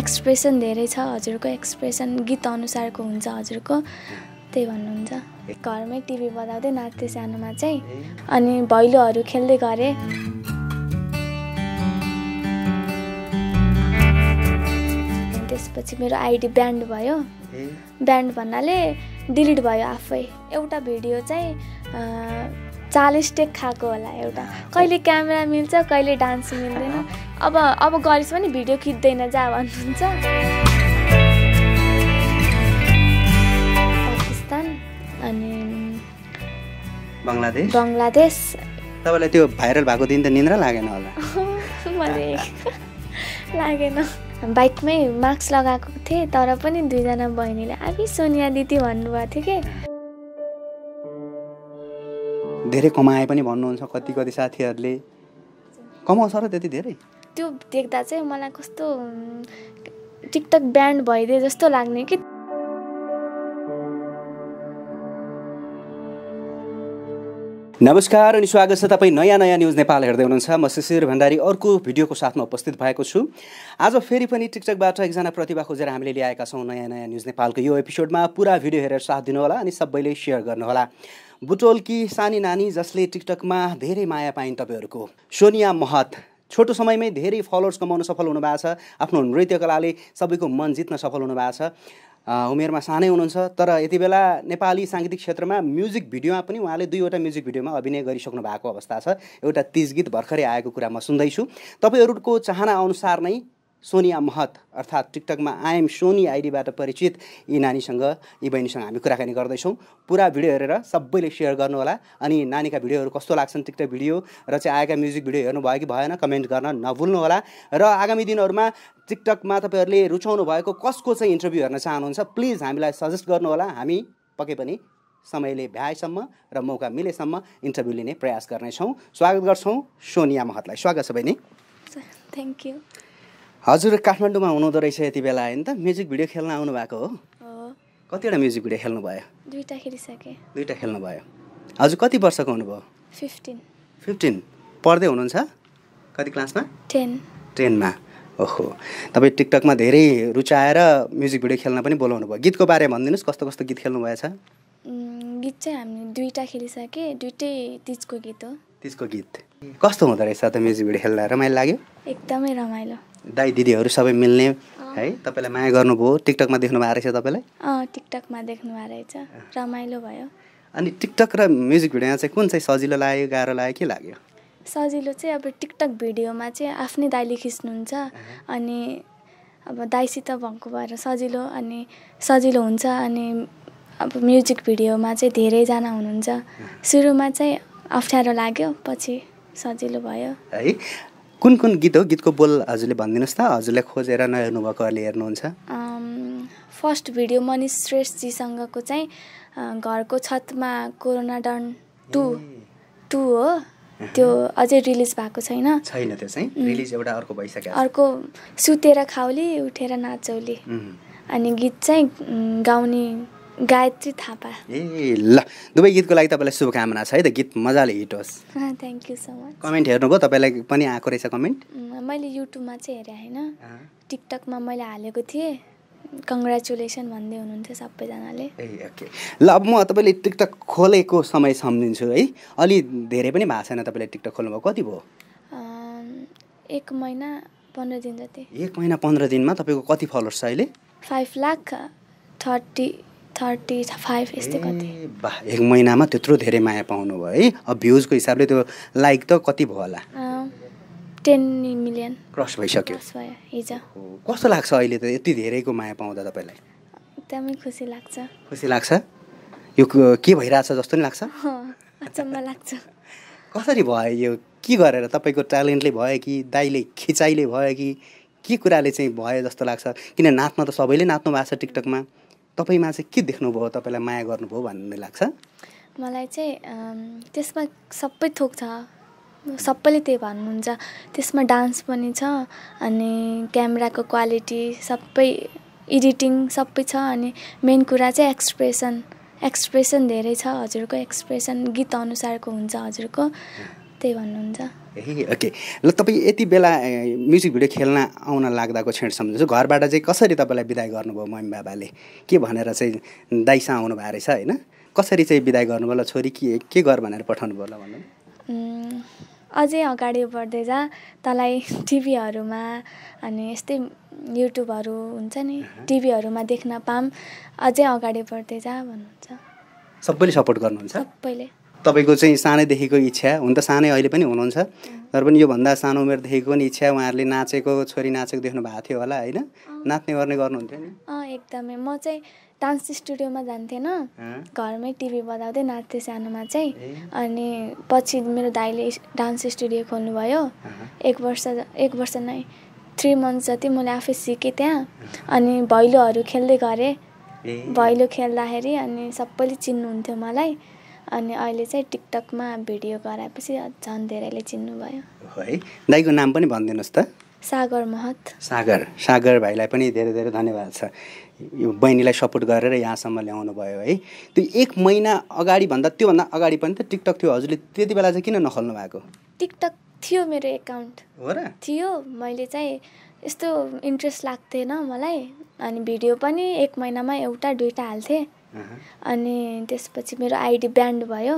expression धेरै छ हजुरको एक्सप्रेसन गीत अनुसारको हुन्छ हजुरको त्यही भन्नुहुन्छ घरमै टिभी बजाउँदै नाच्थेँ सानोमा चाहिँ अनि भैलोहरू खेल्दै गरेँ त्यसपछि मेरो आइडी ब्यान्ड भयो ब्यान्ड भन्नाले डिलिट भयो आफै एउटा भिडियो चाहिँ चालिस टेक खाएको होला एउटा कहिले क्यामेरा मिल्छ कहिले डान्स मिल्दैन अब अब गरिस् पनि भिडियो खिच्दैन जा भन्नुहुन्छ पाकिस्तान अनि बङ्गलादेश बङ्गलादेश तपाईँलाई त्यो भाइरल भएको दिन त निन्द्रा लागेन होला मैले लागेन बाइकमै मास्क लगाएको थिएँ तर पनि दुईजना बहिनीले आफै सोनिया दिदी भन्नुभएको थियो कि धेरै कमाए पनि भन्नुहुन्छ कति कति साथीहरूले कमाउँछ र त्यति धेरै त्यो देख्दा चाहिँ मलाई कस्तो टिकटक ब्यान्ड भइदिए जस्तो लाग्ने कि नमस्कार अनि स्वागत छ तपाईँ नयाँ नयाँ न्युज नेपाल हेर्दै हुनुहुन्छ म शिशिर भण्डारी अर्को भिडियोको साथमा उपस्थित भएको छु आज फेरि पनि टिकटकबाट एकजना प्रतिभा खोजेर हामीले ल्याएका छौँ नयाँ नयाँ न्युज नेपालको यो एपिसोडमा पुरा भिडियो हेरेर साथ दिनुहोला अनि सबैले सेयर गर्नुहोला बुटोलकी सानी नानी जसले टिकटकमा धेरै माया पाइन् तपाईँहरूको सोनिया महत छोटो समयमै धेरै फलोवर्स कमाउन सफल हुनुभएको छ आफ्नो नृत्य कलाले सबैको मन जित्न सफल हुनुभएको छ उमेरमा सानै हुनुहुन्छ तर यति बेला नेपाली साङ्गीतिक क्षेत्रमा म्युजिक भिडियोमा पनि उहाँले दुईवटा म्युजिक भिडियोमा अभिनय गरिसक्नु भएको अवस्था छ एउटा तिज गीत भर्खरै आएको कुरा म सुन्दैछु तपाईँहरूको चाहना अनुसार नै सोनिया महत अर्थात् टिकटकमा आइएम सोनी आइडीबाट परिचित यी नानीसँग यी बहिनीसँग हामी कुराकानी गर्दैछौँ पुरा भिडियो हेरेर सबैले सेयर गर्नुहोला अनि नानीका भिडियोहरू कस्तो लाग्छन् टिकटक भिडियो र चाहिँ आएका म्युजिक भिडियो हेर्नु भयो कि भएन कमेन्ट गर्न नभुल्नुहोला र आगामी दिनहरूमा टिकटकमा तपाईँहरूले रुचाउनु भएको कसको चाहिँ इन्टरभ्यू हेर्न चाहनुहुन्छ प्लिज हामीलाई सजेस्ट गर्नुहोला हामी पक्कै पनि समयले भ्याएसम्म र मौका मिलेसम्म इन्टरभ्यू लिने प्रयास गर्नेछौँ स्वागत गर्छौँ सोनिया महतलाई स्वागत छ बहिनी थ्याङ्क यू हजुर काठमाडौँमा हुनुहुँदो रहेछ यति बेला होइन त म्युजिक भिडियो खेल्न आउनु भएको हो कतिवटा म्युजिक भिडियो खेल्नु भयो दुईवटा खेलिसकेँ दुईवटा खेल्नु भयो हजुर कति वर्षको हुनुभयो फिफ्टिन फिफ्टिन पढ्दै हुनुहुन्छ कति क्लासमा टेन टेनमा ओहो तपाईँ टिकटकमा धेरै रुचाएर म्युजिक भिडियो खेल्न पनि बोलाउनु भयो गीतको बारे भनिदिनुहोस् कस्तो कस्तो गीत खेल्नु भएछ गीत चाहिँ हामी दुईवटा खेलिसके दुइटै तिजको गीत हो तिजको गीत कस्तो हुँदो रहेछ त म्युजिक भिडियो खेल्दा रमाइलो लाग्यो एकदमै रमाइलो दाई दिदीहरू सबै मिल्ने है तपाईँलाई माया गर्नुभयो टिकटकमा देख्नु भएको रहेछ तपाईँलाई टिकटकमा देख्नु भएको रहेछ रमाइलो भयो अनि टिकटक र म्युजिक भिडियोमा चाहिँ कुन चाहिँ सजिलो लाग्यो गाह्रो लाग्यो के लाग्यो सजिलो चाहिँ अब टिकटक भिडियोमा चाहिँ आफ्नै दाइले खिच्नुहुन्छ अनि अब दाइसित भएको भएर सजिलो अनि सजिलो हुन्छ अनि अब म्युजिक भिडियोमा चाहिँ धेरैजना हुनुहुन्छ सुरुमा चाहिँ अप्ठ्यारो लाग्यो पछि सजिलो भयो है कुन कुन गीत हो गीतको बोल हजुरले भनिदिनुहोस् त हजुरलाई खोजेर नहेर्नु नहेर्नुभएकोहरूले हेर्नुहुन्छ फर्स्ट भिडियो मनिष श्रेष्ठजीसँगको चाहिँ घरको छतमा कोरोना डन टु टु हो त्यो अझै रिलिज भएको छैन छैन त्यो चाहिँ रिलिज एउटा अर्को भइसक्यो अर्को सुतेर खाउली उठेर नाचौली अनि गीत चाहिँ गाउने गायत्री थापा ए ल दुवै गीतको लागि तपाईँलाई शुभकामना छ है त गीत मजाले हिट होस् thank you so much comment हेर्नुभयो तपाईँलाई पनि आएको रहेछ कमेन्ट मैले युट्युबमा चाहिँ हेरेँ होइन टिकटकमा मैले हालेको थिएँ कङ्ग्रेचुलेसन भन्दै हुनुहुन्थ्यो सबैजनाले ए ओके ल अब म तपाईँले टिकटक खोलेको समय सम्झिन्छु है अलि धेरै पनि भएको छैन तपाईँले टिकटक खोल्नुभयो कति भयो एक महिना पन्ध्र दिन जति एक महिना पन्ध्र दिनमा तपाईँको कति फलोवर्स छ अहिले five lakh thirty thirty five यस्तै कति एक महिनामा त्यत्रो धेरै माया पाउनु भयो है अब भ्युजको हिसाबले त्यो लाइक त कति भयो होला टेन मिलियन क्रस भइसक्यो हिजो कस्तो लाग्छ अहिले त यति धेरैको माया पाउँदा तपाईँलाई एकदमै खुसी लाग्छ खुसी लाग्छ यो के भइरहेछ जस्तो नि लाग्छ अचम्म लाग्छ कसरी भयो यो के गरेर तपाईँको ट्यालेन्टले भयो कि दाइले खिचाइले भयो कि के कुराले चाहिँ भयो जस्तो लाग्छ किन नाच्न त सबैले नाच्नु भएको छ टिकटकमा तपाईँमा चाहिँ के देख्नुभयो तपाईँलाई माया गर्नुभयो भन्ने लाग्छ मलाई चाहिँ त्यसमा सबै थोक छ सबैले त्यही भन्नुहुन्छ त्यसमा डान्स पनि छ अनि क्यामेराको क्वालिटी सबै एडिटिङ सबै छ अनि मेन कुरा चाहिँ एक्सप्रेसन एक्सप्रेसन धेरै छ हजुरको एक्सप्रेसन गीत अनुसारको हुन्छ हजुरको त्यही भन्नुहुन्छ ए ओके ल तपाईँ यति बेला म्युजिक भिडियो खेल्न आउन लाग्दाको क्षण सम्झिन्छु घरबाट चाहिँ कसरी तपाईँलाई विदाय गर्नुभयो मम्मी बाबाले के भनेर चाहिँ दाइसा आउनुभएको रहेछ होइन कसरी चाहिँ विदा गर्नुभयो ल छोरी के के गर भनेर पठाउनु भयो ल भन्नु अझै अगाडि बढ्दै जा तँलाई टिभीहरूमा अनि यस्तै युट्युबहरू हुन्छ नि टिभीहरूमा देख्न पाम अझै अगाडि बढ्दै जा भन्नुहुन्छ सबैले सपोर्ट गर्नुहुन्छ सबैले तपाईँको चाहिँ सानैदेखिको इच्छा हुन त सानै अहिले पनि हुनुहुन्छ तर पनि योभन्दा सानो उमेरदेखिको पनि इच्छा उहाँहरूले नाचेको छोरी नाचेको देख्नु भएको थियो होला होइन नाच्ने गर्ने गर्नुहुन्थ्यो नि एकदमै म चाहिँ डान्स स्टुडियोमा जान्थेन घरमै टिभी बजाउँदै नाच्थेँ सानोमा चाहिँ अनि पछि मेरो दाइले डान्स स्टुडियो खोल्नुभयो एक वर्ष एक वर्ष नै थ्री मन्थ जति मैले आफै सिकेँ त्यहाँ अनि भैलोहरू खेल्दै गरेँ भैलो खेल्दाखेरि अनि सबैले चिन्नुहुन्थ्यो मलाई अनि अहिले चाहिँ टिकटकमा भिडियो गराएपछि झन् धेरैले चिन्नुभयो है दाईको नाम पनि भनिदिनुहोस् त सागर महत सागर सागर भाइलाई पनि धेरै धेरै धन्यवाद छ यो बहिनीलाई सपोर्ट गरेर यहाँसम्म ल्याउनु भयो है त्यो एक महिना अगाडि भन्दा त्योभन्दा अगाडि पनि त टिकटक थियो हजुरले त्यति बेला चाहिँ किन नखोल्नु भएको टिकटक थियो मेरो एकाउन्ट हो र थियो मैले चाहिँ यस्तो इन्ट्रेस्ट लाग्थेन मलाई अनि भिडियो पनि एक महिनामा एउटा दुइटा हाल्थेँ अनि त्यसपछि मेरो आइडी ब्यान्ड भयो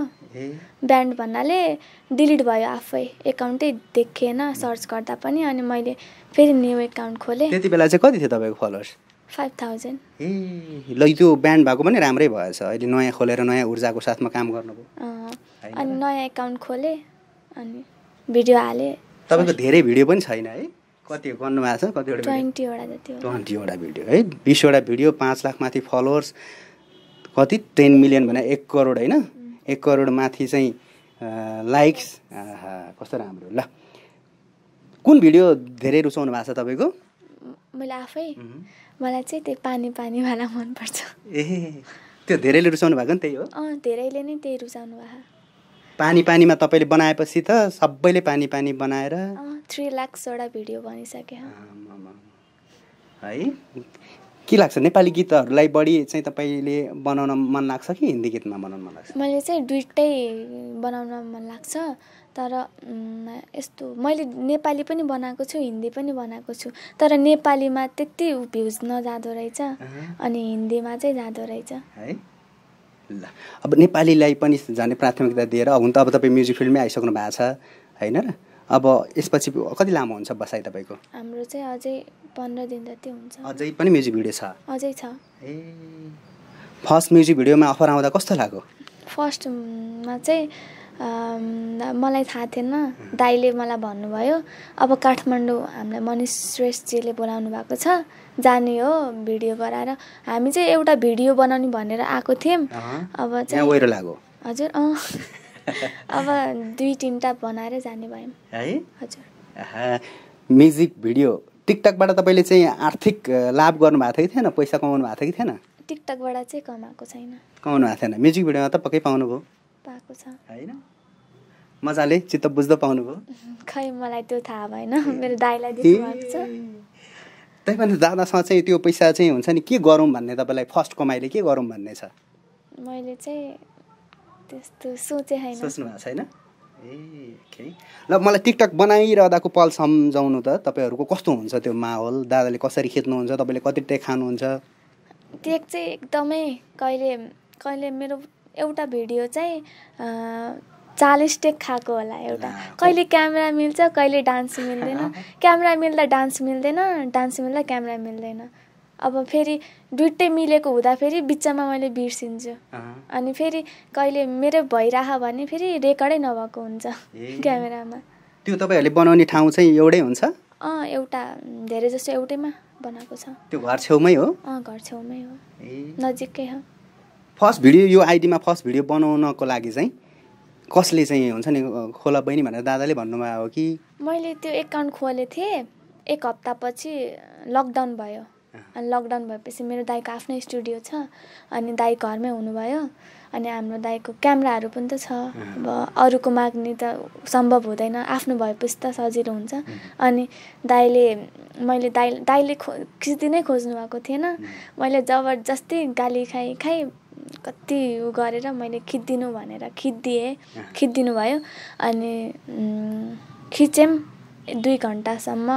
ब्यान्ड भन्नाले डिलिट भयो आफै एकाउन्टै देखेन सर्च गर्दा पनि अनि मैले फेरि न्यु एकाउन्ट खोलेँ त्यति बेला चाहिँ कति थियो तपाईँको फलोवर्स फाइभ थाउजन्ड ए ल त्यो ब्यान्ड भएको पनि राम्रै भएछ अहिले नयाँ खोलेर नयाँ ऊर्जाको साथमा काम गर्नुभयो अनि नयाँ एकाउन्ट खोले अनि भिडियो हालेँ तपाईँको धेरै भिडियो पनि छैन है कति गर्नुभएको छ कतिवटा ट्वेन्टीवटा भिडियो है बिसवटा भिडियो पाँच लाख माथि फलोवर्स कति टेन मिलियन भने एक करोड होइन एक करोड माथि चाहिँ लाइक्स कस्तो राम्रो ल कुन भिडियो धेरै रुचाउनु भएको छ तपाईँको मैले आफै मलाई चाहिँ त्यो पानी पानीवाला मनपर्छ ए त्यो धेरैले रुचाउनु भएको नि त्यही हो अँ धेरैले नै त्यही रुचाउनु भएको पानी पानीमा तपाईँले बनाएपछि त सबैले पानी पानी बनाएर थ्री लाख भिडियो बनिसक्यो है के लाग्छ नेपाली गीतहरूलाई बढी चाहिँ तपाईँले बनाउन मन लाग्छ कि हिन्दी गीतमा बनाउन मन लाग्छ मैले चाहिँ दुइटै बनाउन मन लाग्छ तर यस्तो मैले नेपाली पनि बनाएको छु हिन्दी पनि बनाएको छु तर नेपालीमा त्यति भ्युज नजाँदो रहेछ अनि हिन्दीमा चाहिँ जाँदो रहेछ है ल अब नेपालीलाई पनि जाने प्राथमिकता दिएर हुन त अब तपाईँ म्युजिक फिल्डमै आइसक्नु भएको छ होइन र अब यसपछि कति लामो हुन्छ बसाइ तपाईँको हाम्रो चाहिँ अझै पन्ध्र दिन जति हुन्छ अझै पनि म्युजिक भिडियो छ अझै छ ए फर्स्ट म्युजिक भिडियोमा अफर आउँदा कस्तो लाग्यो फर्स्टमा चाहिँ मलाई थाहा थिएन दाईले मलाई भन्नुभयो अब काठमाडौँ हामीलाई मनिष श्रेष्ठजीले बोलाउनु भएको छ जाने हो भिडियो गराएर हामी चाहिँ एउटा भिडियो बनाउने भनेर आएको थियौँ अब चाहिँ हजुर अँ अब दुई तिनवटा बनाएर जाने भयौँ है हजुर म्युजिक भिडियो टिकटकबाट तपाईँले चाहिँ आर्थिक लाभ गर्नुभएको थियो कि थिएन पैसा कमाउनु भएको थियो कि थिएन टिकटकबाट चाहिँ कमाएको छैन कमाउनु भएको थिएन म्युजिक भिडियोमा त पक्कै पाउनुभयो पाएको छ होइन मजाले चित्त बुझ्दा पाउनुभयो खै मलाई त्यो थाहा भएन मेरो दाईलाई पनि दादासँग चाहिँ त्यो पैसा चाहिँ हुन्छ नि के गरौँ भन्ने तपाईँलाई फर्स्ट कमाइले के गरौँ भन्ने छ मैले चाहिँ त्यस्तो सोचे छैन सोच्नु भएको छैन ल मलाई टिकटक बनाइरहँदाको पल सम्झाउनु त तपाईँहरूको कस्तो हुन्छ त्यो माहौल दादाले कसरी खेद्नुहुन्छ तपाईँले कति टेक खानुहुन्छ टेक चाहिँ एकदमै कहिले कहिले मेरो एउटा भिडियो चाहिँ चालिस टेक खाएको होला एउटा कहिले क्यामेरा मिल्छ कहिले डान्स मिल्दैन क्यामेरा मिल्दा डान्स मिल्दैन डान्स मिल्दा क्यामेरा मिल्दैन अब फेरि दुइटै मिलेको हुँदा फेरि बिचमा मैले बिर्सिन्छु अनि फेरि कहिले मेरो भइरह भने फेरि रेकर्डै नभएको हुन्छ क्यामेरामा त्यो तपाईँहरूले बनाउने ठाउँ चाहिँ एउटै हुन्छ अँ एउटा धेरै जस्तो एउटैमा बनाएको छ त्यो घर छेउमै हो अँ घर छेउमै हो नजिकै हो फर्स्ट भिडियो यो आइडीमा फर्स्ट भिडियो बनाउनको लागि चाहिँ कसले चाहिँ हुन्छ नि खोला बहिनी भनेर दादाले भन्नुभयो कि मैले त्यो एकाउन्ट खोलेको थिएँ एक हप्तापछि लकडाउन भयो अनि लकडाउन भएपछि मेरो दाईको आफ्नै स्टुडियो छ अनि दाई घरमै हुनुभयो अनि हाम्रो दाईको क्यामराहरू पनि त छ अब अरूको माग्ने त सम्भव हुँदैन आफ्नो भएपछि त सजिलो हुन्छ अनि दाईले मैले दाई दाईले खो नै खोज्नु भएको थिएन मैले जबरजस्ती गाली खाइ खाइ कति उ गरेर मैले खिच्दिनु भनेर खिचिदिएँ खिचिदिनु भयो अनि खिचेँ दुई घन्टासम्म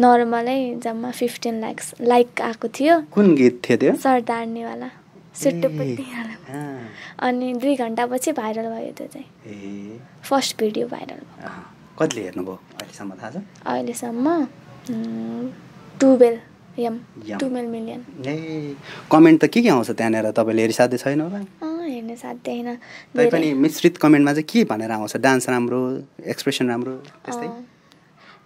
नर्मलै जम्मा फिफ्टिन लाक्स लाइक आएको थियो कुन गीत थियो त्यो सरदार्नेवाला सुटुपुटीवाला अनि दुई घन्टापछि भाइरल भयो त्यो चाहिँ फर्स्ट भिडियो भाइरल भयो कतिले हेर्नुभयो अहिलेसम्म थाहा छ टुवेल्भ मिलियन कमेन्ट त के के आउँछ त्यहाँनिर तपाईँले हेरिसाध्य छैन होला हेर्ने साध्य होइन तै पनि मिश्रित कमेन्टमा चाहिँ के भनेर आउँछ डान्स राम्रो एक्सप्रेसन राम्रो त्यस्तै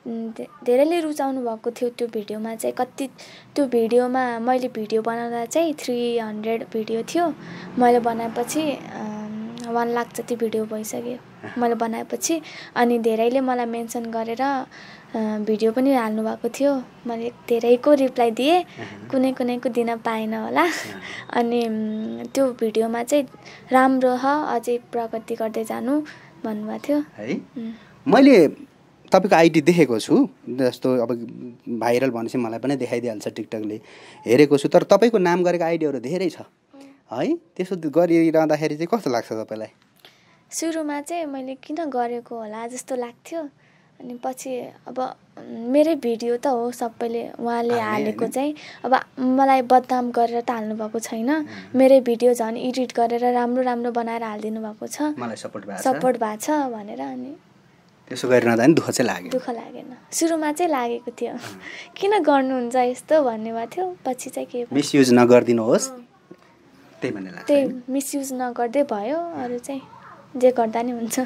धेरैले रुचाउनु भएको थियो त्यो भिडियोमा चाहिँ कति त्यो भिडियोमा मैले भिडियो बनाउँदा चाहिँ थ्री हन्ड्रेड भिडियो थियो मैले बनाएपछि वान लाख जति भिडियो भइसक्यो मैले बनाएपछि अनि धेरैले मलाई मेन्सन गरेर भिडियो पनि हाल्नु भएको थियो मैले धेरैको रिप्लाई दिएँ कुनै कुनैको दिन पाएन होला अनि त्यो भिडियोमा चाहिँ राम्रो छ अझै प्रगति गर्दै जानु भन्नुभएको थियो है मैले तपाईँको आइडी देखेको छु जस्तो अब भाइरल भनेपछि मलाई पनि देखाइदिइहाल्छ टिकटकले हेरेको छु तर तपाईँको नाम गरेको आइडीहरू धेरै छ है त्यसो गरिरहँदाखेरि चाहिँ कस्तो लाग्छ तपाईँलाई सुरुमा चाहिँ मैले किन गरेको होला जस्तो लाग्थ्यो अनि पछि अब मेरै भिडियो त हो सबैले उहाँले हालेको चाहिँ अब मलाई बदनाम गरेर त हाल्नु भएको छैन मेरै भिडियो झन् एडिट गरेर राम्रो राम्रो बनाएर हालिदिनु भएको छ सपोर्ट भएको छ भनेर अनि त्यसो गरिरहँदा नि दुःख चाहिँ लाग्यो दुःख लागेन सुरुमा चाहिँ लागेको थियो किन गर्नुहुन्छ यस्तो भन्ने भएको थियो पछि चाहिँ के मिसयुज नगरिदिनुहोस् त्यही भन्ने लाग्छ त्यही मिसयुज नगर्दै भयो अरू चाहिँ जे गर्दा नि हुन्छ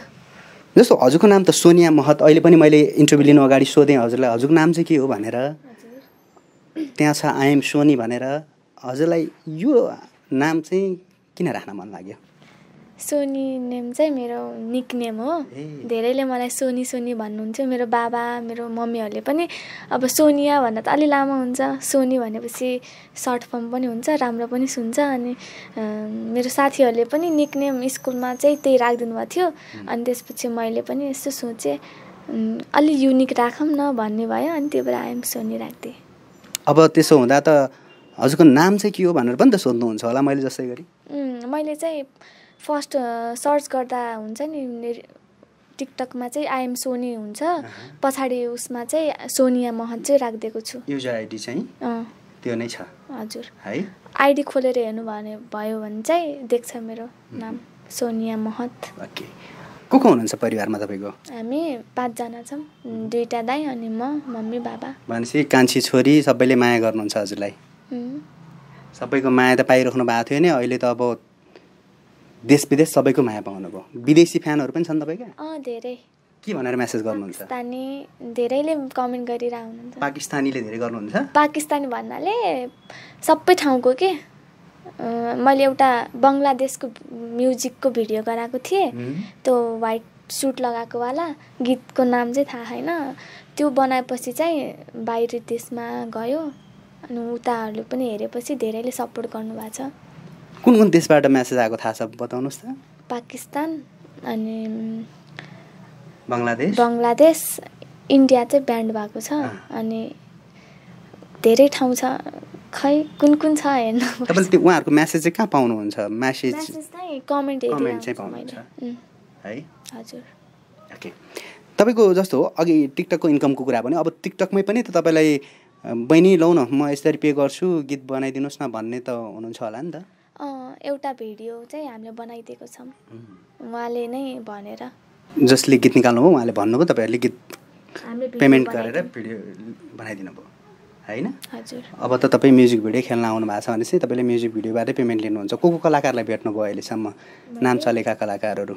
जस्तो हजुरको नाम त सोनिया महत अहिले पनि मैले इन्टरभ्यू लिनु अगाडि सोधेँ हजुरलाई हजुरको नाम चाहिँ के हो भनेर त्यहाँ छ आइएम सोनी भनेर हजुरलाई यो नाम चाहिँ किन राख्न मन लाग्यो सोनी नेम चाहिँ मेरो निक नेम हो धेरैले मलाई सोनी सोनी भन्नुहुन्थ्यो मेरो बाबा मेरो मम्मीहरूले पनि अब सोनिया भन्दा त अलि लामो हुन्छ सोनी भनेपछि सर्ट फर्म पनि हुन्छ राम्रो पनि सुन्छ अनि मेरो साथीहरूले पनि निक नेम स्कुलमा चाहिँ त्यही राखिदिनु भएको थियो अनि त्यसपछि मैले पनि यसो सोचेँ अलि युनिक राखौँ न भन्ने भयो अनि त्यही भएर आइएम सोनी राखिदिएँ अब त्यसो हुँदा त हजुरको नाम चाहिँ के हो भनेर पनि त सोध्नुहुन्छ होला मैले जस्तै गरी मैले चाहिँ फर्स्ट सर्च गर्दा हुन्छ नि टिकटकमा चाहिँ आइएम सोनी हुन्छ पछाडि उसमा चाहिँ सोनिया महत चाहिँ राखिदिएको छु युजर आइडी चाहिँ त्यो नै छ हजुर है आइडी खोलेर हेर्नु भने भयो भने चाहिँ देख्छ मेरो नाम सोनिया महत ओके को को हुनुहुन्छ परिवारमा तपाईँको हामी पाँचजना छौँ दुईवटा दाई अनि म मम्मी बाबा भनेपछि कान्छी छोरी सबैले माया गर्नुहुन्छ हजुरलाई सबैको माया त पाइराख्नु भएको थियो नि अहिले त अब देश विदेश सबैको माया पाउनुभयो विदेशी फ्यानहरू पनि छन् तपाईँका अँ धेरै के भनेर म्यासेज गर्नुहुन्छ पाकिस्तानी धेरैले कमेन्ट गरिरहनुहुन्छ पाकिस्तानीले धेरै गर्नुहुन्छ पाकिस्तानी भन्नाले सबै ठाउँको के मैले एउटा बङ्गलादेशको म्युजिकको भिडियो गराएको थिएँ त्यो वाइट सुट लगाएकोवाला गीतको नाम चाहिँ थाहा छैन त्यो बनाएपछि चाहिँ बाहिरी देशमा गयो अनि उताहरूले पनि हेरेपछि धेरैले सपोर्ट गर्नुभएको छ कुन कुन देशबाट म्यासेज आएको थाहा छ बताउनुहोस् त पाकिस्तान अनि बङ्गलादेश बङ्गलादेश इन्डिया चाहिँ ब्यान्ड भएको छ अनि धेरै ठाउँ छ खै कुन कुन छ हेर्नु तपाईँले त्यो उहाँहरूको म्यासेज चाहिँ कहाँ पाउनुहुन्छ म्यासेज कमेन्ट कमेन्ट चाहिँ पाउनुहुन्छ है हजुर ओके तपाईँको जस्तो हो अघि टिकटकको इन्कमको कुरा भन्यो अब टिकटकमै पनि त तपाईँलाई बहिनी लौ न म यसरी पे गर्छु गीत बनाइदिनुहोस् न भन्ने त हुनुहुन्छ होला नि त एउटा भिडियो चाहिँ हामीले बनाइदिएको छौँ उहाँले नै भनेर जसले गीत निकाल्नु निकाल्नुभयो उहाँले भन्नुभयो तपाईँहरूले गीत पेमेन्ट गरेर भिडियो बनाइदिनु भयो होइन हजुर अब त तपाईँ म्युजिक भिडियो खेल्न आउनु भएको छ भने चाहिँ तपाईँले म्युजिक भिडियोबाटै पेमेन्ट लिनुहुन्छ को को कलाकारलाई भेट्नुभयो अहिलेसम्म नाम चलेका कलाकारहरू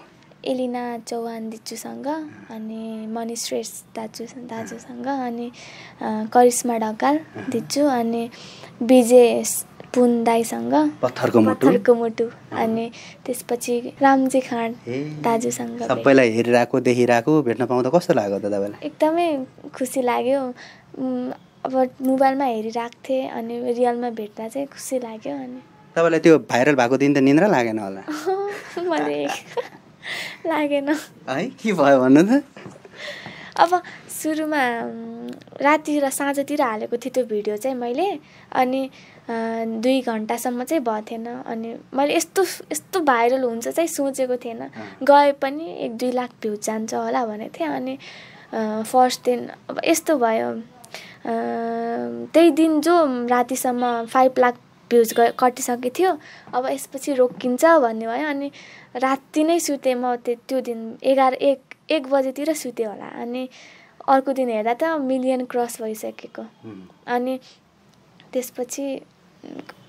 एलिना चौहान दिजुसँग अनि मनिष श्रेष्ठ दाजु दाजुसँग अनि करिश्मा ढकाल दिजु अनि विजय पुन दाईसँग पत्थरको मुटु अनि त्यसपछि रामजी खाँड दाजुसँग सबैलाई हेरिरहेको देखिरहेको भेट्न पाउँदा कस्तो लाग्यो तपाईँलाई एकदमै खुसी लाग्यो अब मोबाइलमा हेरिरहेको थिएँ अनि रियलमा भेट्दा चाहिँ खुसी लाग्यो अनि तपाईँलाई त्यो भाइरल भएको दिन त निन्द्रा लागेन होला मलाई लागेन है के भयो भन्नु त अब सुरुमा राति र साँझतिर हालेको थिएँ त्यो भिडियो चाहिँ मैले अनि दुई घन्टासम्म चाहिँ भएको थिएन अनि मैले यस्तो यस्तो भाइरल हुन्छ चाहिँ सोचेको थिएन गए पनि एक दुई लाख भ्युज जान्छ होला भनेको थिएँ अनि फर्स्ट दिन अब यस्तो भयो त्यही दिन जो रातिसम्म फाइभ लाख भ्युज कटिसकेको थियो अब यसपछि रोकिन्छ भन्ने भयो अनि राति नै सुतेँ म त्यो दिन एघार एक एक बजेतिर सुत्यो होला अनि अर्को दिन हेर्दा त मिलियन क्रस भइसकेको अनि त्यसपछि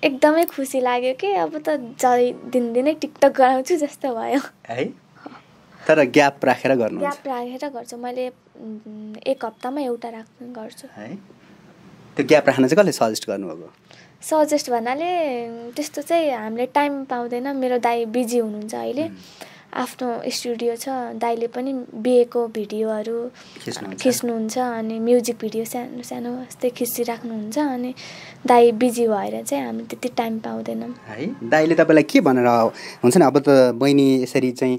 एकदमै खुसी लाग्यो कि अब त जै दिनदिनै टिकटक गराउँछु जस्तो भयो है तर ग्याप राखेर गर्नु ग्याप राखेर गर्छु मैले एक हप्तामा एउटा राख्ने गर्छु है त्यो ग्याप राख्न चाहिँ कसले सजेस्ट गर्नुभएको सजेस्ट भन्नाले त्यस्तो चाहिँ हामीले टाइम पाउँदैन मेरो दाई बिजी हुनुहुन्छ अहिले आफ्नो स्टुडियो छ दाइले पनि बिहेको भिडियोहरू खिच्नुहुन्छ अनि म्युजिक भिडियो सानो सानो यस्तै खिचिराख्नुहुन्छ अनि दाई बिजी भएर चाहिँ हामी त्यति टाइम पाउँदैनौँ है दाईले तपाईँलाई के भनेर हुन्छ नि अब त बहिनी यसरी चाहिँ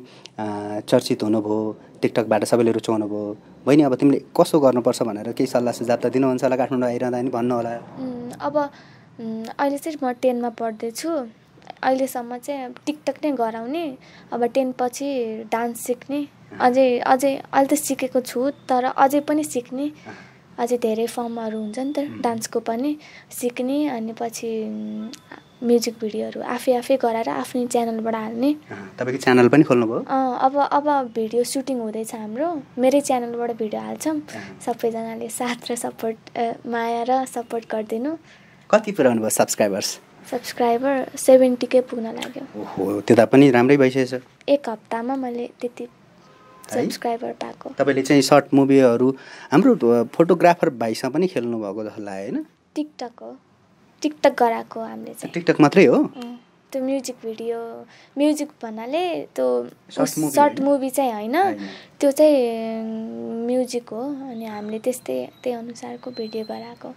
चर्चित हुनुभयो टिकटकबाट सबैले रुचाउनु भयो बहिनी अब तिमीले कसो गर्नुपर्छ भनेर केही सल्लाह सुझाव त दिनुहुन्छ होला काठमाडौँ आइरहँदा नि भन्नु होला अब अहिले चाहिँ म टेनमा पढ्दैछु अहिलेसम्म चाहिँ अब टिकटक नै गराउने अब टेन पछि डान्स सिक्ने अझै अझै अहिले त सिकेको छु तर अझै पनि सिक्ने अझै धेरै फर्महरू हुन्छ नि त डान्सको पनि सिक्ने अनि पछि म्युजिक भिडियोहरू आफै आफै गराएर आफ्नै च्यानलबाट हाल्ने तपाईँको च्यानल पनि खोल्नुभयो अब अब भिडियो सुटिङ हुँदैछ हाम्रो मेरै च्यानलबाट भिडियो हाल्छौँ सबैजनाले साथ र सपोर्ट माया र सपोर्ट गरिदिनु कति पुऱ्याउनु भयो सब्सक्राइबर्स सब्सक्राइबर सेभेन्टीकै पुग्न लाग्यो त्यता पनि राम्रै भइसकेछ एक हप्तामा मैले त्यति सब्सक्राइबर पाएको तपाईँले चाहिँ सर्ट मुभीहरू हाम्रो फोटोग्राफर भाइसँग पनि खेल्नु भएको जस्तो लाग्यो होइन टिकटक हो टिकटक गराएको हामीले चाहिँ टिकटक मात्रै हो त्यो म्युजिक भिडियो म्युजिक भन्नाले त्यो सर्ट मुभी चाहिँ होइन त्यो चाहिँ म्युजिक हो अनि हामीले त्यस्तै त्यही अनुसारको भिडियो गराएको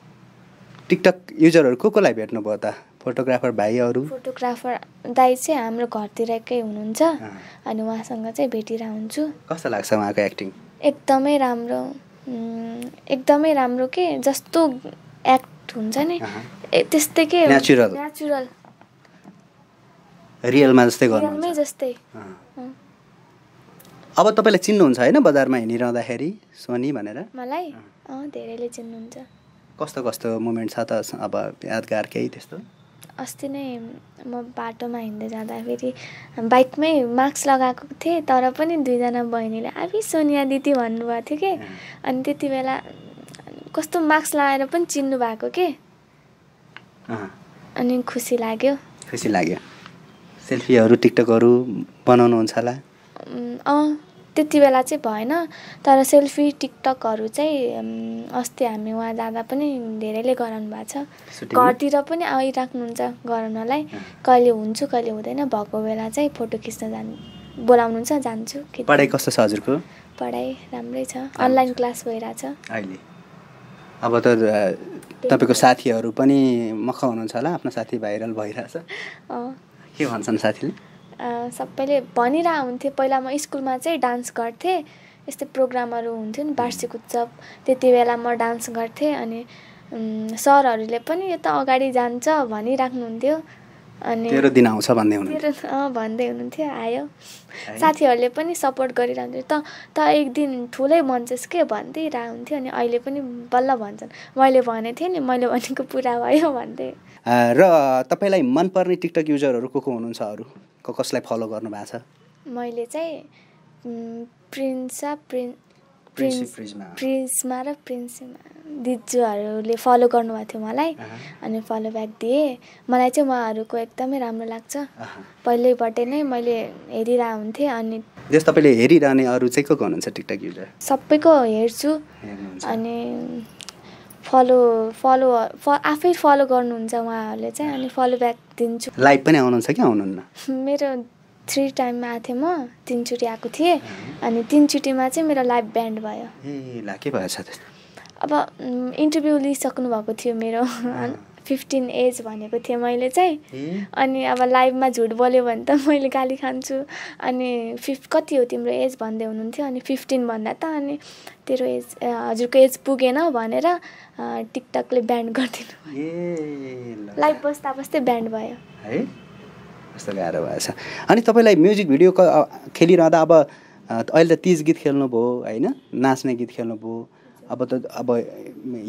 टिकटक युजरहरू को कोलाई भेट्नुभयो त फोटोग्राफर भाइहरू फोटोग्राफर दाई चाहिँ हाम्रो घरतिरकै हुनुहुन्छ अनि उहाँसँग चाहिँ भेटेर हुन्छु कस्तो लाग्छ उहाँको एक्टिङ एकदमै राम्रो एकदमै राम्रो के जस्तो एक्ट हुन्छ नि त्यस्तै के नेचुरल नेचुरल रियलमा जस्तै गर्नु जस्तै अब तपाईँले चिन्नुहुन्छ होइन बजारमा हिँडिरहँदाखेरि सोनी भनेर मलाई धेरैले चिन्नुहुन्छ कस्तो कस्तो मुमेन्ट छ त अब यादगार केही त्यस्तो अस्ति नै म बाटोमा हिँड्दै जाँदाखेरि बाइकमै मास्क लगाएको थिएँ तर पनि दुईजना बहिनीले आफै सोनिया दिदी भन्नुभएको थियो कि अनि त्यति बेला कस्तो मास्क लगाएर पनि चिन्नु भएको के अनि खुसी लाग्यो खुसी लाग्यो सेल्फीहरू टिकटकहरू बनाउनुहुन्छ होला अँ त्यति बेला चाहिँ भएन तर सेल्फी टिकटकहरू चाहिँ अस्ति हामी उहाँ जाँदा पनि धेरैले गराउनु भएको छ घरतिर पनि आइराख्नुहुन्छ गराउनलाई कहिले हुन्छु कहिले हुँदैन भएको बेला चाहिँ फोटो खिच्न जान् बोलाउनुहुन्छ जान्छु पढाइ कस्तो छ हजुरको पढाइ राम्रै छ अनलाइन क्लास भइरहेछ अहिले अब त तपाईँको साथीहरू पनि मख हुनुहुन्छ होला आफ्नो साथी भाइरल भइरहेछ के भन्छन् साथीले सबैले भनिरहेको हुन्थ्यो पहिला म स्कुलमा चाहिँ डान्स गर्थेँ यस्तै प्रोग्रामहरू हुन्थ्यो नि वार्षिक उत्सव त्यति बेला म डान्स गर्थेँ अनि सरहरूले पनि यो त अगाडि जान्छ भनिराख्नुहुन्थ्यो अनि दिन आउँछ भन्दै हुनुहुन्थ्यो भन्दै हुनुहुन्थ्यो आयो साथीहरूले पनि सपोर्ट गरिरहन्थ्यो त त एक दिन ठुलै भन्छस् के भन्दै हुन्थ्यो अनि अहिले पनि बल्ल भन्छन् मैले भनेको थिएँ नि मैले भनेको पुरा भयो भन्दै र तपाईँलाई मनपर्ने टिकटक युजरहरू को को हुनुहुन्छ अरू कसलाई फलो गर्नु भएको छ मैले चाहिँ प्रिन्स प्रिन्स प्रिन्समा र प्रिन्समा दिजुहरूले फलो गर्नुभएको थियो मलाई अनि फलो ब्याक दिएँ मलाई चाहिँ उहाँहरूको एकदमै राम्रो लाग्छ पहिल्यैपट्टि नै मैले हेरिरह हुन्थेँ अनि जस तपाईँले हेरिरहने अरू चाहिँ को को हुनुहुन्छ टिकटक युजर सबैको हेर्छु अनि फलो फलो आफै फलो गर्नुहुन्छ उहाँहरूले चाहिँ अनि फलो ब्याक दिन्छु लाइभ पनि आउनुहुन्छ कि आउनुहुन्न मेरो थ्री टाइममा आएको थिएँ म तिनचोटि आएको थिएँ अनि तिनचोटिमा चाहिँ मेरो लाइभ ब्यान्ड भयो ए ला के भएछ अब इन्टरभ्यू लिइसक्नु भएको थियो मेरो फिफ्टिन एज भनेको थिएँ मैले चाहिँ अनि अब लाइभमा झुट बोल्यो भने त मैले गाली खान्छु अनि फिफ कति हो तिम्रो एज भन्दै हुनुहुन्थ्यो अनि फिफ्टिन भन्दा त अनि तेरो एज हजुरको एज पुगेन भनेर टिकटकले ब्यान्ड गरिदिनु लाइभ बस्दा बस्दै ब्यान्ड भयो है कस्तो गाह्रो भएछ अनि तपाईँलाई म्युजिक भिडियो खेलिरहँदा अब अहिले त तिज गीत खेल्नुभयो होइन नाच्ने गीत खेल्नुभयो अब त अब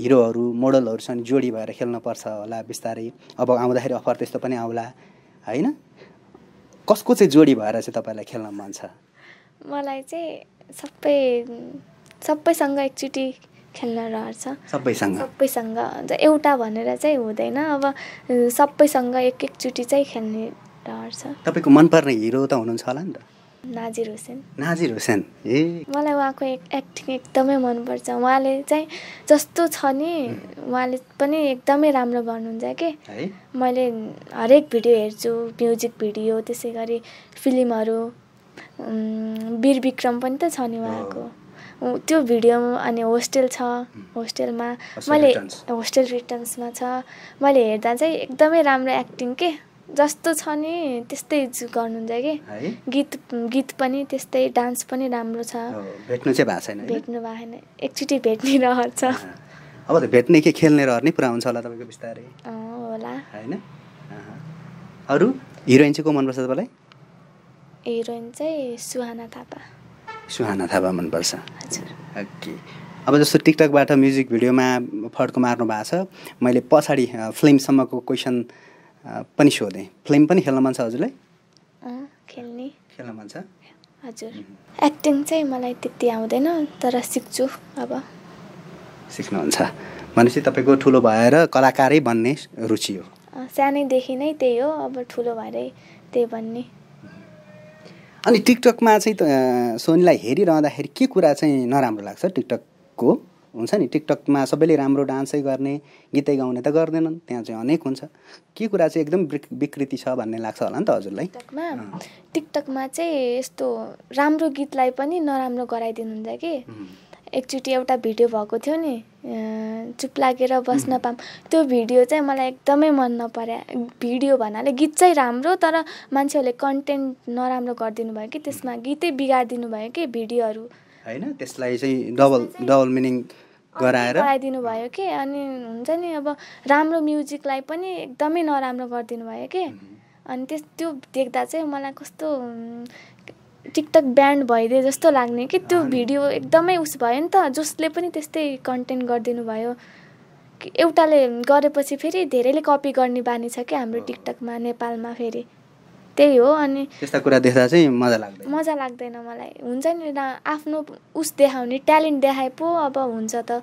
हिरोहरू मोडलहरूसँग जोडी भएर खेल्नुपर्छ होला बिस्तारै अब आउँदाखेरि अफर त्यस्तो पनि आउला होइन कसको चाहिँ जोडी भएर चाहिँ तपाईँलाई खेल्न मन छ मलाई चाहिँ सबै सबैसँग एकचोटि खेल्न रहर छ सबैसँग सबैसँग एउटा भनेर चाहिँ हुँदैन अब सबैसँग एक एकचोटि चाहिँ खेल्ने रहर छ तपाईँको मनपर्ने हिरो त हुनुहुन्छ होला नि त नाजिर हुसेन नाजिर हुसेन ए मलाई उहाँको एक्टिङ एकदमै मनपर्छ उहाँले चाहिँ जस्तो छ नि उहाँले पनि एकदमै राम्रो गर्नुहुन्छ कि मैले हरेक भिडियो हेर्छु म्युजिक भिडियो त्यसै गरी फिल्महरू वीर विक्रम पनि त छ नि उहाँको त्यो भिडियो अनि होस्टेल छ होस्टेलमा मैले होस्टेल रिटर्न्समा छ मैले हेर्दा चाहिँ एकदमै राम्रो एक्टिङ के जस्तो छ नि त्यस्तै गर्नुहुन्छ कि गीत गीत पनि त्यस्तै डान्स पनि राम्रो छ भेट्नु चाहिँ भएको छैन भेट्नु भएको छैन एकचोटि भेट्ने रहर छ अब त भेट्ने के खेल्ने रहर नै पुरा हुन्छ होला तपाईँको बिस्तारै होला होइन अरू हिरोइन चाहिँ को मनपर्छ तपाईँलाई हिरोइन चाहिँ सुहाना थापा सुहाना थापा मनपर्छ हजुर ओके अब जस्तो टिकटकबाट म्युजिक भिडियोमा फड्को मार्नु भएको छ मैले पछाडि फिल्मसम्मको क्वेसन पनि सोधेँ फिल्म पनि खेल्न मन छ हजुरलाई खेल्ने खेल्न मन छ हजुर एक्टिङ चाहिँ मलाई त्यति आउँदैन तर सिक्छु अब सिक्नुहुन्छ भनेपछि तपाईँको ठुलो भएर कलाकारै बन्ने रुचि हो सानैदेखि नै त्यही हो अब ठुलो भएरै त्यही बन्ने अनि टिकटकमा चाहिँ सोनीलाई हेरिरहँदाखेरि के कुरा चाहिँ नराम्रो लाग्छ टिकटकको हुन्छ नि टिकटकमा सबैले राम्रो डान्सै गर्ने गीतै गाउने त गर्दैनन् त्यहाँ चाहिँ अनेक हुन्छ के कुरा चाहिँ एकदम विकृति छ भन्ने लाग्छ होला नि त हजुरलाई टिकटकमा चाहिँ यस्तो राम्रो गीतलाई पनि नराम्रो हुन्छ कि एकचोटि एउटा भिडियो भएको थियो नि चुप लागेर बस्न पाऊँ त्यो भिडियो चाहिँ मलाई एकदमै मन नपर्या भिडियो भन्नाले गीत चाहिँ राम्रो तर मान्छेहरूले कन्टेन्ट नराम्रो गरिदिनु भयो कि त्यसमा गीतै बिगारिदिनु भयो कि भिडियोहरू होइन त्यसलाई चाहिँ डबल डबल मिनिङ गराएर गराइदिनु भयो कि अनि हुन्छ नि अब राम्रो म्युजिकलाई पनि एकदमै नराम्रो गरिदिनु भयो कि अनि त्यस त्यो देख्दा चाहिँ मलाई कस्तो टिकटक ब्यान्ड भइदिए जस्तो लाग्ने कि त्यो भिडियो एकदमै उस भयो नि त जसले पनि त्यस्तै कन्टेन्ट गरिदिनु भयो एउटाले गरेपछि फेरि धेरैले कपी गर्ने बानी छ कि हाम्रो टिकटकमा नेपालमा फेरि त्यही हो अनि त्यस्ता कुरा देख्दा चाहिँ मजा लाग्दैन मजा लाग्दैन मलाई हुन्छ नि आफ्नो उस देखाउने ट्यालेन्ट देखाए पो अब हुन्छ त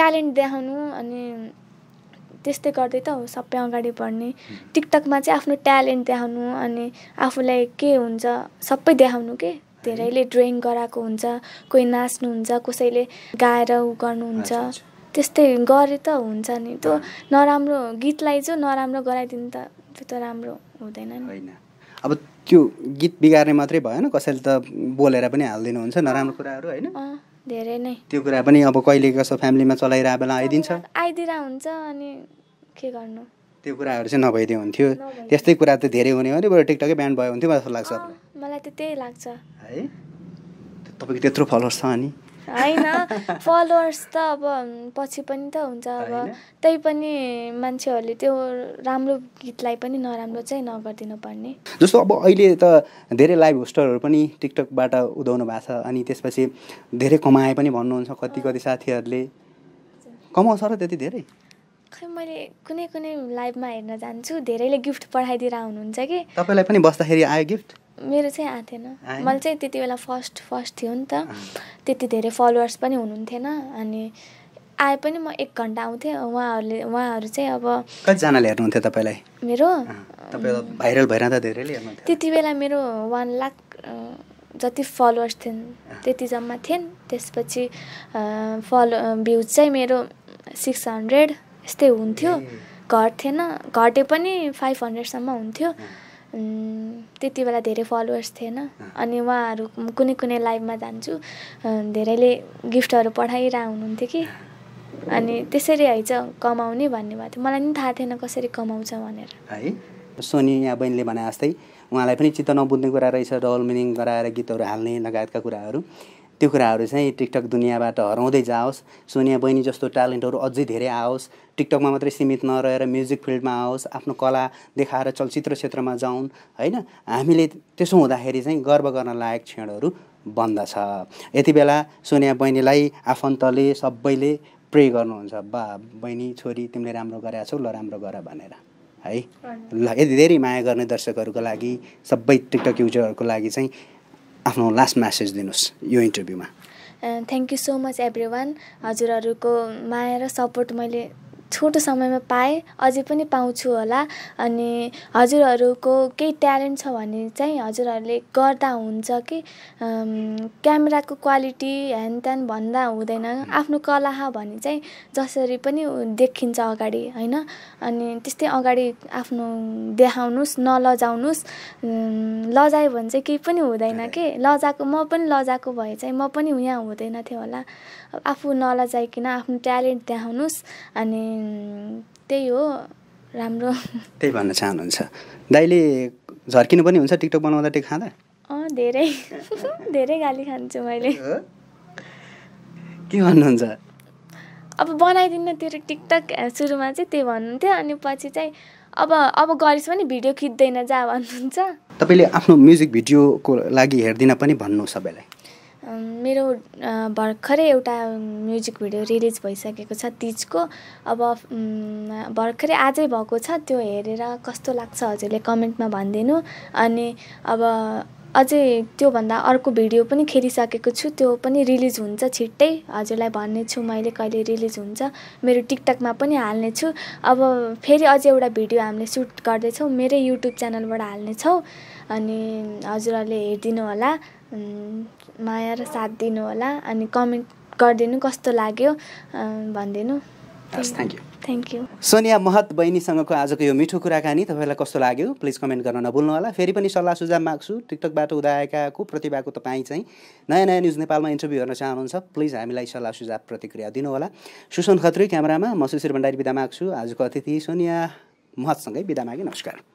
ट्यालेन्ट देखाउनु अनि त्यस्तै गर्दै त हो सबै अगाडि बढ्ने टिकटकमा चाहिँ आफ्नो ट्यालेन्ट देखाउनु अनि आफूलाई के हुन्छ सबै देखाउनु के धेरैले ड्रइङ गराएको हुन्छ कोही नाच्नुहुन्छ कसैले गाएर उ गर्नुहुन्छ त्यस्तै गरे त हुन्छ नि त्यो नराम्रो गीतलाई चाहिँ नराम्रो गराइदिनु त त्यो त राम्रो हुँदैन नि होइन अब त्यो गीत बिगार्ने मात्रै भएन कसैले त बोलेर पनि हालिदिनुहुन्छ नराम्रो कुराहरू होइन धेरै नै त्यो कुरा पनि अब कहिले कसो फ्यामिलीमा चलाइरहेको बेला आइदिन्छ आइदिएर हुन्छ अनि के गर्नु त्यो कुराहरू चाहिँ नभइदियो हुन्थ्यो त्यस्तै कुरा त धेरै हुने हो नि बरु टिकटकै ब्यान्ड भयो हुन्थ्यो जस्तो लाग्छ मलाई त त्यही लाग्छ है तपाईँको त्यत्रो फलोवर्स छ अनि होइन फलोवर्स त अब पछि पनि त हुन्छ अब त्यही पनि मान्छेहरूले त्यो राम्रो गीतलाई पनि नराम्रो चाहिँ नगरिदिनु पर्ने जस्तो अब अहिले त धेरै लाइभ होस्टरहरू पनि टिकटकबाट उदाउनु भएको छ अनि त्यसपछि धेरै कमाए पनि भन्नुहुन्छ कति कति साथीहरूले कमाउँछ र त्यति धेरै खै मैले कुनै कुनै लाइभमा हेर्न जान्छु धेरैले गिफ्ट पठाइदिएर हुनुहुन्छ कि तपाईँलाई पनि बस्दाखेरि आयो गिफ्ट मेरो चाहिँ आएको थिएन मैले चाहिँ त्यति बेला फर्स्ट फर्स्ट थियो नि त त्यति धेरै फलोवर्स पनि हुनुहुन्थेन अनि आए पनि म एक घन्टा आउँथेँ उहाँहरूले उहाँहरू चाहिँ अब कतिजनाले हेर्नुहुन्थ्यो तपाईँलाई मेरो भाइरल भएर त्यति बेला मेरो वान लाख जति फलोवर्स थिएन त्यति जम्मा थिएन त्यसपछि फलो भ्युज चाहिँ मेरो सिक्स हन्ड्रेड यस्तै हुन्थ्यो घट्थेन घटे पनि फाइभ हन्ड्रेडसम्म हुन्थ्यो त्यति बेला धेरै फलोवर्स थिएन अनि उहाँहरू कुनै कुनै लाइभमा जान्छु धेरैले गिफ्टहरू पठाइरह हुनुहुन्थ्यो कि अनि त्यसरी है चाहिँ कमाउने भन्नुभएको थियो मलाई पनि थाहा थिएन कसरी कमाउँछ भनेर है सोनी या बहिनीले भने जस्तै उहाँलाई पनि चित्त नबुझ्ने कुरा रहेछ डबल मिनिङ गराएर गीतहरू हाल्ने लगायतका कुराहरू त्यो कुराहरू चाहिँ टिकटक दुनियाँबाट हराउँदै जाओस् सोनिया बहिनी जस्तो ट्यालेन्टहरू अझै धेरै आओस् टिकटकमा मात्रै सीमित नरहेर म्युजिक फिल्डमा आओस् आफ्नो कला देखाएर चलचित्र क्षेत्रमा जाउन् होइन हामीले त्यसो हुँदाखेरि चाहिँ गर्व गर्न लायक क्षणहरू बन्दछ यति बेला सोनिया बहिनीलाई आफन्तले सबैले प्रे गर्नुहुन्छ बा बहिनी छोरी तिमीले राम्रो गरेका छौ ल राम्रो गर भनेर है ल यति धेरै माया गर्ने दर्शकहरूको लागि सबै टिकटक युजरहरूको लागि चाहिँ आफ्नो लास्ट म्यासेज दिनुहोस् यो इन्टरभ्यूमा thank you so much every one हजुरहरूको माया र सपोर्ट मैले छोटो समयमा पाएँ अझै पनि पाउँछु होला अनि हजुरहरूको केही ट्यालेन्ट छ भने चाहिँ हजुरहरूले गर्दा हुन्छ कि क्यामेराको क्वालिटी हेनत्यान भन्दा हुँदैन आफ्नो कला भने चाहिँ जसरी पनि देखिन्छ अगाडि होइन अनि त्यस्तै अगाडि आफ्नो देखाउनुहोस् नलजाउनुहोस् लजायो भने चाहिँ केही पनि हुँदैन के लजाएको म पनि लजाएको भए चाहिँ म पनि यहाँ हुँदैन थियो होला आफू नलजाइकन आफ्नो ट्यालेन्ट देखाउनुहोस् अनि त्यही हो राम्रो त्यही भन्न चाहनुहुन्छ दाइले झर्किनु पनि हुन्छ टिकटक बनाउँदा टिक खाँदा अँ धेरै धेरै गाली खान्छु मैले के भन्नुहुन्छ अब बनाइदिनु तेरो टिकटक सुरुमा चाहिँ त्यही भन्नुहुन्थ्यो अनि पछि चाहिँ अब अब गरिस् पनि भिडियो खिच्दैन जा भन्नुहुन्छ तपाईँले आफ्नो म्युजिक भिडियोको लागि हेर्दिन पनि भन्नु सबैलाई मेरो भर्खरै एउटा म्युजिक भिडियो रिलिज भइसकेको छ तिजको अब भर्खरै आजै भएको छ त्यो हेरेर कस्तो लाग्छ हजुरले कमेन्टमा भनिदिनु अनि अब अझै त्योभन्दा अर्को भिडियो पनि खेलिसकेको छु त्यो पनि रिलिज हुन्छ छिट्टै हजुरलाई भन्ने छु मैले कहिले रिलिज हुन्छ मेरो टिकटकमा पनि हाल्ने छु अब फेरि अझै एउटा भिडियो हामीले सुट गर्दैछौँ मेरै युट्युब च्यानलबाट हाल्नेछौँ अनि हजुरहरूले हेरिदिनु होला माया र साथ दिनु होला अनि कमेन्ट गरिदिनु कस्तो लाग्यो भनिदिनु thank you thank you Sonia Mahat बहिनीसँगको आजको यो मिठो कुराकानी तपाईँलाई कस्तो लाग्यो प्लिज कमेन्ट गर्न नभुल्नु होला फेरि पनि सल्लाह सुझाव माग्छु टिकटकबाट उदाएकाको प्रतिभाको तपाईँ चाहिँ नयाँ नयाँ न्युज नेपालमा इन्टरभ्यू हेर्न चाहनुहुन्छ प्लिज हामीलाई सल्लाह सुझाव प्रतिक्रिया दिनुहोला सुसन खत्री क्यामरामा म सुशीर भण्डारी बिदा माग्छु आजको अतिथि सोनिया महतसँगै बिदा मागेँ नमस्कार